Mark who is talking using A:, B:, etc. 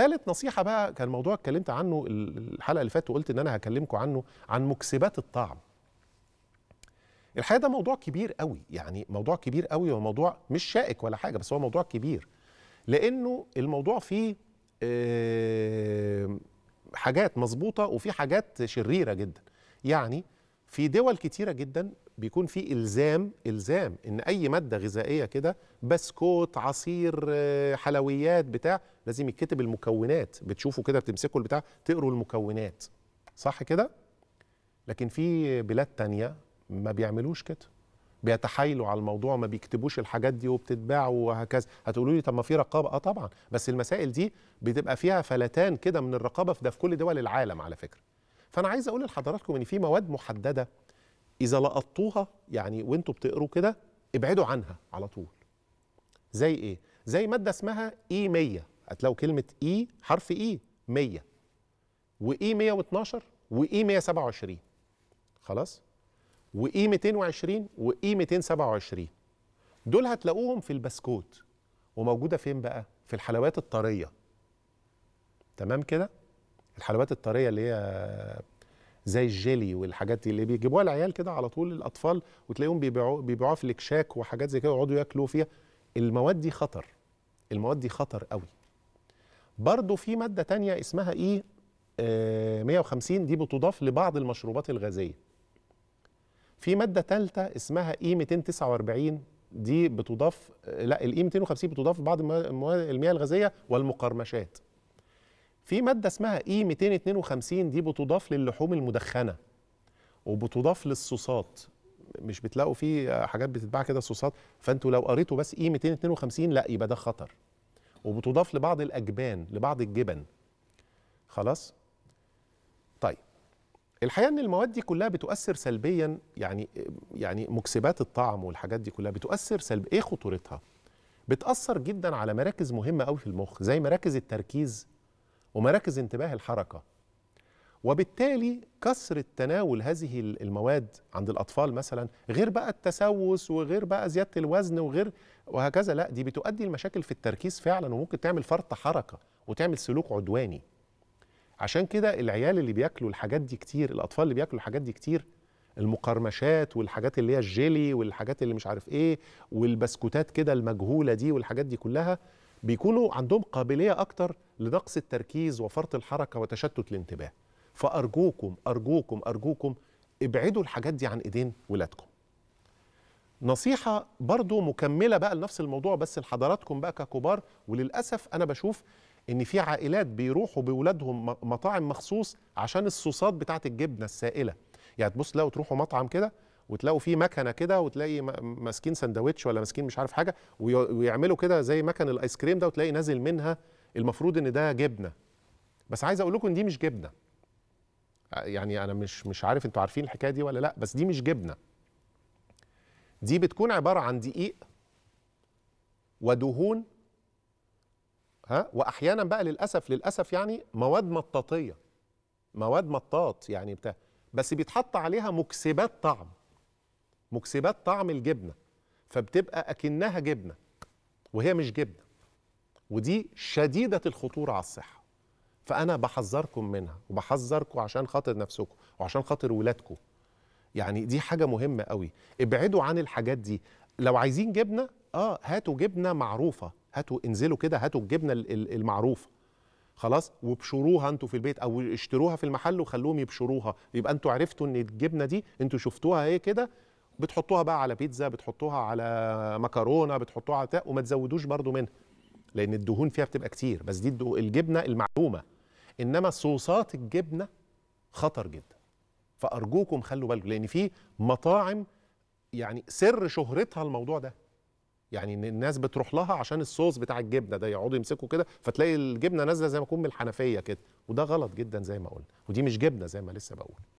A: ثالث نصيحه بقى كان موضوع اتكلمت عنه الحلقه اللي فاتت وقلت ان انا هكلمكم عنه عن مكسبات الطعم الحقيقه ده موضوع كبير قوي يعني موضوع كبير قوي وموضوع مش شائك ولا حاجه بس هو موضوع كبير لانه الموضوع فيه حاجات مظبوطه وفي حاجات شريره جدا يعني في دول كتيره جدا بيكون في الزام الزام ان اي ماده غذائيه كده بسكوت عصير آه، حلويات بتاع لازم يتكتب المكونات بتشوفوا كده بتمسكوا البتاع تقروا المكونات صح كده لكن في بلاد تانية ما بيعملوش كده بيتحايلوا على الموضوع ما بيكتبوش الحاجات دي وبتتباع وهكذا هتقولوا لي طب ما في رقابه اه طبعا بس المسائل دي بتبقى فيها فلتان كده من الرقابه في ده في كل دول العالم على فكره فانا عايز اقول لحضراتكم ان في مواد محدده اذا لقطتوها يعني وانتوا بتقروا كده ابعدوا عنها على طول زي ايه زي ماده اسمها اي e 100 هتلاقوا كلمه اي e حرف اي 100 واي 112 واي 127 خلاص واي 220 واي 227 دول هتلاقوهم في البسكوت وموجوده فين بقى في الحلويات الطريه تمام كده الحلويات الطريه اللي هي زي الجيلي والحاجات اللي بيجيبوها العيال كده على طول الاطفال وتلاقيهم بيبيعوها بيبيعوها في الكشاك وحاجات زي كده ويقعدوا ياكلوا فيها المواد دي خطر المواد دي خطر قوي برضه في ماده تانية اسمها اي آه 150 دي بتضاف لبعض المشروبات الغازيه في ماده ثالثه اسمها اي 249 دي بتضاف لا الاي 250 بتضاف بعض المياه الغازيه والمقرمشات في ماده اسمها e اي 252 دي بتضاف للحوم المدخنه وبتضاف للصوصات مش بتلاقوا فيه حاجات بتتباع كده صوصات فانتوا لو قريتوا بس e اي 252 لا يبقى ده خطر وبتضاف لبعض الاجبان لبعض الجبن خلاص طيب الحقيقه ان المواد دي كلها بتؤثر سلبيا يعني يعني مكسبات الطعم والحاجات دي كلها بتؤثر سلب ايه خطورتها بتاثر جدا على مراكز مهمه قوي في المخ زي مراكز التركيز ومراكز انتباه الحركه وبالتالي كثرة تناول هذه المواد عند الأطفال مثلا غير بقى التسوس وغير بقى زيادة الوزن وغير وهكذا لا دي بتؤدي لمشاكل في التركيز فعلا وممكن تعمل فرط حركة وتعمل سلوك عدواني عشان كده العيال اللي بياكلوا الحاجات دي كتير الأطفال اللي بياكلوا الحاجات دي كتير المقرمشات والحاجات اللي هي الجيلي والحاجات اللي مش عارف ايه والبسكوتات كده المجهولة دي والحاجات دي كلها بيكونوا عندهم قابليه اكتر لنقص التركيز وفرط الحركه وتشتت الانتباه فارجوكم ارجوكم ارجوكم ابعدوا الحاجات دي عن ايدين ولادكم نصيحة برضو مكملة بقى لنفس الموضوع بس لحضراتكم بقى ككبار وللأسف أنا بشوف إن في عائلات بيروحوا بولادهم مطاعم مخصوص عشان الصوصات بتاعت الجبنة السائلة يعني تبص لو تروحوا مطعم كده وتلاقوا فيه مكنه كده وتلاقي ماسكين سندوتش ولا ماسكين مش عارف حاجه ويعملوا كده زي مكن الايس كريم ده وتلاقي نازل منها المفروض ان ده جبنه بس عايز اقول لكم ان دي مش جبنه آه، يعني انا مش مش عارف انتوا عارفين الحكايه دي ولا لا بس دي مش جبنه دي بتكون عباره عن دقيق ودهون ها واحيانا بقى للاسف للاسف يعني مواد مطاطيه مواد مطاط يعني بتاع بس بيتحط عليها مكسبات طعم مكسبات طعم الجبنه فبتبقى اكنها جبنه وهي مش جبنه ودي شديده الخطوره على الصحه فانا بحذركم منها وبحذركم عشان خاطر نفسكم وعشان خاطر ولادكم يعني دي حاجه مهمه قوي ابعدوا عن الحاجات دي لو عايزين جبنه اه هاتوا جبنه معروفه هاتوا انزلوا كده هاتوا الجبنه المعروفه خلاص وابشروها انتوا في البيت او اشتروها في المحل وخلوهم يبشروها يبقى انتوا عرفتوا ان الجبنه دي انتوا شفتوها ايه كده بتحطوها بقى على بيتزا بتحطوها على مكرونه بتحطوها على وما تزودوش برضو منها لان الدهون فيها بتبقى كتير بس دي الجبنه المعلومه انما صوصات الجبنه خطر جدا فارجوكم خلوا بالكم لان في مطاعم يعني سر شهرتها الموضوع ده يعني ان الناس بتروح لها عشان الصوص بتاع الجبنه ده يقعدوا يمسكوا كده فتلاقي الجبنه نازله زي ما تكون من الحنفيه كده وده غلط جدا زي ما قلنا ودي مش جبنه زي ما لسه بقول